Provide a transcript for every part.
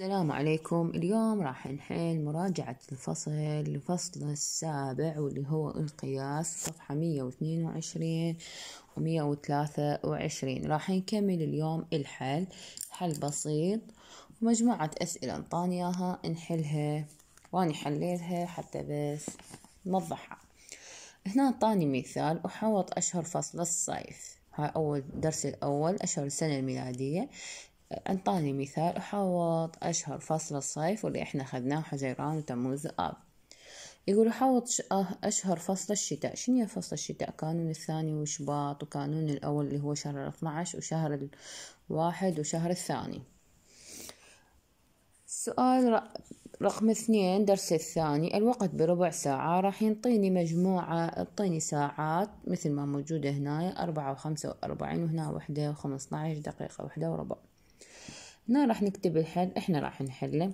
السلام عليكم اليوم راح نحل مراجعة الفصل الفصل السابع واللي هو القياس صفحة مية واثنين وعشرين ومية وثلاثة وعشرين راح نكمل اليوم الحل حل بسيط ومجموعة أسئلة انطاني نحلها واني حليلها حتى بس نوضحها هنا انطاني مثال أحوط أشهر فصل الصيف هاي أول درس الأول أشهر السنة الميلادية أنطاني مثال أحوط أشهر فصل الصيف واللي إحنا أخذناه حزيران وتموز وآب يقول حوط آه، أشهر فصل الشتاء شنو فصل الشتاء كانون الثاني وشباط وكانون الأول اللي هو شهر 12 وشهر الواحد وشهر الثاني سؤال رقم اثنين درس الثاني الوقت بربع ساعة راح ينطيني مجموعة يعطيني ساعات مثل ما موجودة هنا أربعة وخمسة وأربعين وهنا وحدة وخمسة دقيقة وحدة وربع هنا راح نكتب الحل احنا راح نحله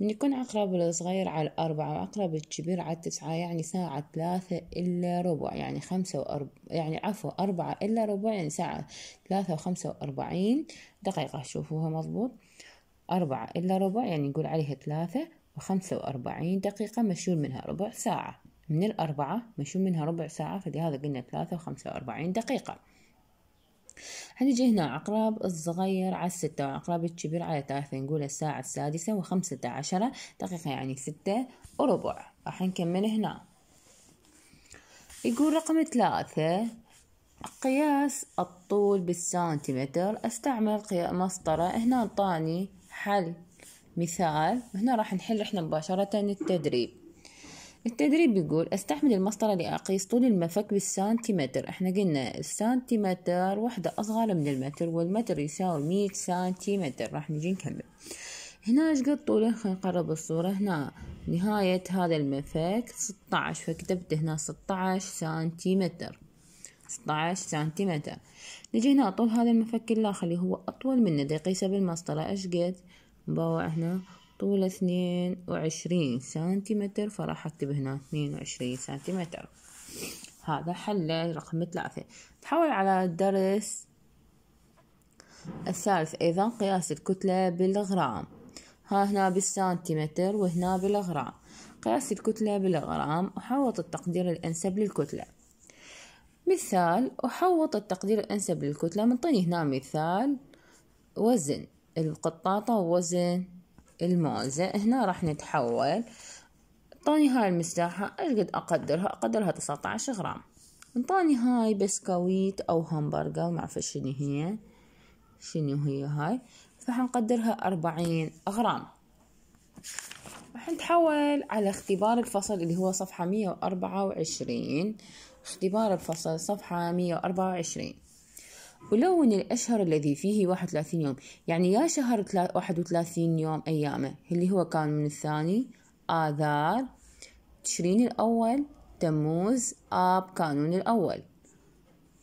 من يكون عقرب الصغير على أربعة وعقرب الكبير على تسعة يعني ساعة ثلاثة إلا ربع يعني خمسة وأرب... يعني عفوا أربعة إلا ربع يعني ساعة ثلاثة وخمسة وأربعين دقيقة شوفوها مضبوط أربعة إلا ربع يعني نقول عليها ثلاثة وخمسة وأربعين دقيقة مشيول منها ربع ساعة من الأربعة مشيول منها ربع ساعة فلهذا قلنا ثلاثة وخمسة وأربعين دقيقة حنجي هنا عقرب الصغير على الستة وعقرب الكبير على ثلاثة نقول الساعة السادسة وخمسة عشرة دقيقة يعني ستة وربع راح نكمل هنا يقول رقم ثلاثة قياس الطول بالسنتيمتر استعمل مسطرة هنا طاني حل مثال هنا راح نحل احنا مباشرة التدريب التدريب بيقول استحمل المسطرة لأقيس طول المفك بالسنتيمتر احنا قلنا السنتيمتر وحدة أصغر من المتر والمتر يساوي مية سنتيمتر راح نجي نكمل هنا ايش قد طوله خلينا نقرب الصورة هنا نهاية هذا المفك ستة عشر فكتبت هنا ستة عشر سنتيمتر ستة عشر سنتيمتر نجي هنا طول هذا المفك الآخر اللي هو أطول منه دقيسه بالمسطرة ايش قد نبوع هنا طوله اثنين وعشرين سنتيمتر فراح أكتب هنا اثنين وعشرين سنتيمتر هذا حل رقم ثلاثة تحول على الدرس الثالث أيضا قياس الكتلة بالغرام ها هنا بالسنتيمتر وهنا بالغرام قياس الكتلة بالغرام أحوط التقدير الأنسب للكتلة مثال أحوط التقدير الأنسب للكتلة منطيني هنا مثال وزن القطاطة وزن الموزة هنا راح نتحول انطاني هاي المساحة ايش قد اقدرها اقدرها تسعة عشر غرام انطاني هاي بسكويت او همبرجر معرفة شنو هي شنو هي هاي فحنقدرها أربعين غرام راح نتحول على اختبار الفصل اللي هو صفحة مية وأربعة وعشرين اختبار الفصل صفحة مية وأربعة وعشرين ولون الأشهر الذي فيه 31 يوم يعني يا شهر 31 يوم أيامه اللي هو كان من الثاني آذار تشرين الأول تموز آب كانون الأول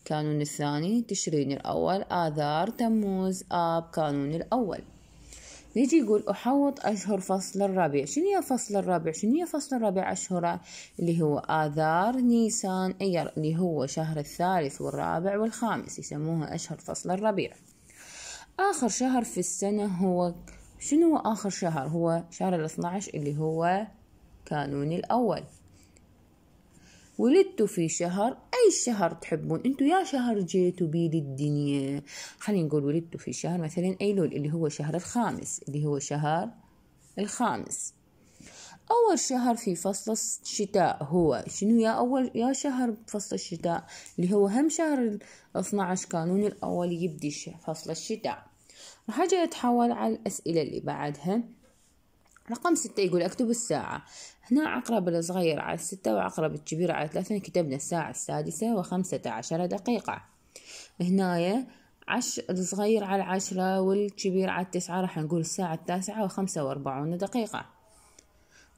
كانون الثاني تشرين الأول آذار تموز آب كانون الأول نجي يقول أحوط أشهر فصل الربيع شنو هي فصل الربيع شنو هي فصل الربيع أشهر اللي هو آذار نيسان أيار اللي هو شهر الثالث والرابع والخامس يسموها أشهر فصل الربيع آخر شهر في السنة هو شنو هو آخر شهر هو شهر الاثناعش اللي هو كانون الأول ولدت في شهر أي شهر تحبون انتو يا شهر جيتوا بيه للدنيا خلينا نقول ولدتوا في شهر مثلا أيلول اللي هو شهر الخامس اللي هو شهر الخامس أول شهر في فصل الشتاء هو شنو يا أول يا شهر فصل الشتاء اللي هو هم شهر 12 كانون الأول يبدي فصل الشتاء راح أجي أتحول على الأسئلة اللي بعدها رقم ستة يقول أكتب الساعة هنا عقرب الصغير على الستة وعقرب الكبير على ثلاثة كتبنا الساعة السادسة وخمسة عشر دقيقة هنايا عش الصغير على العشرة والكبير على التسعة راح نقول الساعة التاسعة وخمسة وأربعون دقيقة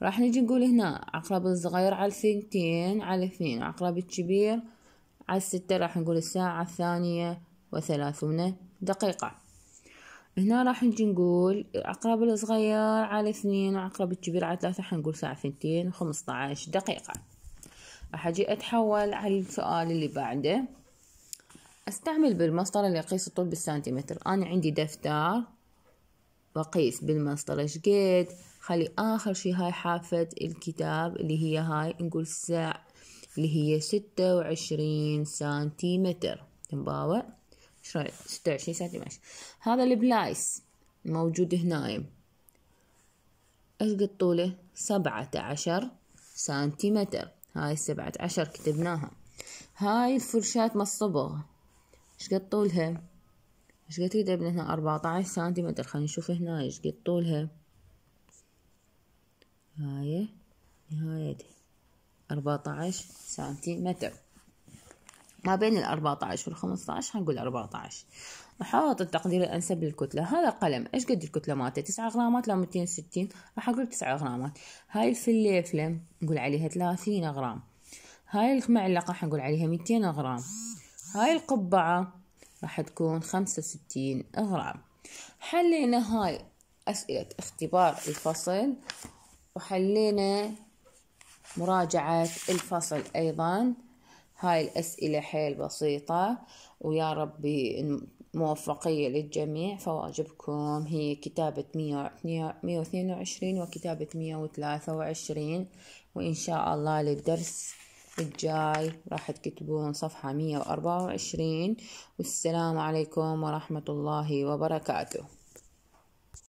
راح نجي نقول هنا عقرب الصغير على الثنتين على اثنين عقرب الكبير على الستة راح نقول الساعة الثانية وثلاثون دقيقة هنا راح نجي نقول العقرب الصغير على اثنين وعقرب الكبير على ثلاثة حنقول ساعة ثنتين وخمسة عشر دقيقة راح أجي أتحول على السؤال اللي بعده أستعمل بالمسطرة اللي أقيس الطول بالسنتيمتر أنا عندي دفتر وأقيس بالمسطرة شقد خلي آخر شي هاي حافة الكتاب اللي هي هاي نقول ساعة اللي هي ستة وعشرين سنتيمتر تنباوع ستة وعشرين سنتيمتر هذا البلايس الموجود هنا ايش قد طوله سبعة عشر سنتيمتر هاي سبعة عشر كتبناها هاي الفرشاة مصبغ ايش قد طولها ايش قد كتبنا هنا أربعة عشر سنتيمتر خلينا نشوف هنا ايش قد طولها هاي نهايتها أربعة عشر سنتيمتر ما بين ال 14 وال 15 هنقول 14 نحاول التقدير الأنسب للكتلة هذا القلم إيش قد الكتلة مالته 9 غرامات لو 260 راح أقول 9 غرامات هاي الفليفلة نقول عليها 30 غرام هاي المعلقة حنقول عليها 200 غرام هاي القبعة راح تكون 65 غرام حلينا هاي أسئلة اختبار الفصل وحلينا مراجعة الفصل أيضا هاي الأسئلة حيل بسيطة ويا ربي موفقية للجميع فواجبكم هي كتابة مية واثنين وعشرين وكتابة مية وثلاثة وعشرين وإن شاء الله للدرس الجاي راح تكتبون صفحة مية وأربعة وعشرين والسلام عليكم ورحمة الله وبركاته